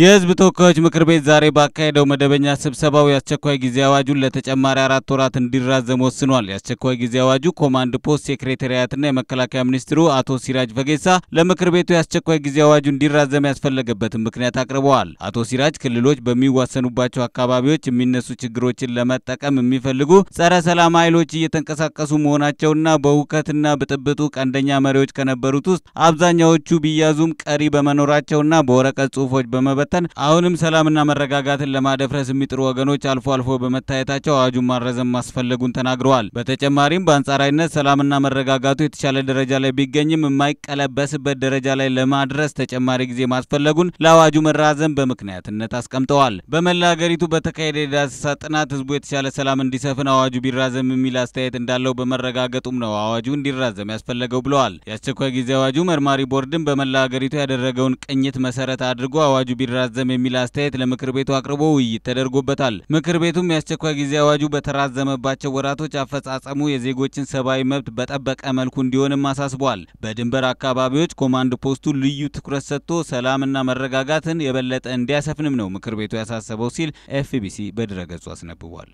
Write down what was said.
የህዝብ ተወካዮች ምክር ቤት ዛሬ ባካሄደው መደበኛ ስብሰባው የአስቸኳይ ጊዜ አዋጁን ለተጨማሪ አራት ወራት እንዲራዘም ወስኗል። የአስቸኳይ ጊዜ አዋጁ ኮማንድ ፖስት ሴክሬታሪያትና የመከላከያ ሚኒስትሩ አቶ ሲራጅ ፈጌሳ ለምክር ቤቱ የአስቸኳይ ጊዜ አዋጁ እንዲራዘም ያስፈለገበትን ምክንያት አቅርበዋል። አቶ ሲራጅ ክልሎች በሚዋሰኑባቸው አካባቢዎች የሚነሱ ችግሮችን ለመጠቀም የሚፈልጉ ጸረ ሰላም ኃይሎች እየተንቀሳቀሱ መሆናቸውና በውከትና ብጥብጡ ቀንደኛ መሪዎች ከነበሩት ውስጥ አብዛኛዎቹ ቢያዙም ቀሪ በመኖራቸውና በወረቀት ጽሁፎች በመበ በመበተን አሁንም ሰላምና መረጋጋትን ለማደፍረስ የሚጥሩ ወገኖች አልፎ አልፎ በመታየታቸው አዋጁን ማረዘም ማስፈለጉን ተናግረዋል። በተጨማሪም በአንጻራዊነት ሰላምና መረጋጋቱ የተሻለ ደረጃ ላይ ቢገኝም የማይቀለበስበት ደረጃ ላይ ለማድረስ ተጨማሪ ጊዜ ማስፈለጉን ለአዋጁ መራዘም በምክንያትነት አስቀምጠዋል። በመላ ሀገሪቱ በተካሄደ የዳሰሳ ጥናት ህዝቡ የተሻለ ሰላም እንዲሰፍን አዋጁ ቢራዘም የሚል አስተያየት እንዳለው በመረጋገጡም ነው አዋጁ እንዲራዘም ያስፈለገው ብለዋል። የአስቸኳይ ጊዜ አዋጁ መርማሪ ቦርድን በመላ ሀገሪቱ ያደረገውን ቅኝት መሰረት አድርጎ አዋጁ ይራዘም የሚል አስተያየት ለምክር ቤቱ አቅርቦ ውይይት ተደርጎበታል። ምክር ቤቱም የአስቸኳይ ጊዜ አዋጁ በተራዘመባቸው ወራቶች አፈጻጸሙ የዜጎችን ሰብአዊ መብት በጠበቀ መልኩ እንዲሆንም አሳስቧል። በድንበር አካባቢዎች ኮማንድ ፖስቱ ልዩ ትኩረት ሰጥቶ ሰላምና መረጋጋትን የበለጠ እንዲያሰፍንም ነው ምክር ቤቱ ያሳሰበው ሲል ኤፍቢሲ በድረገጹ አስነብቧል።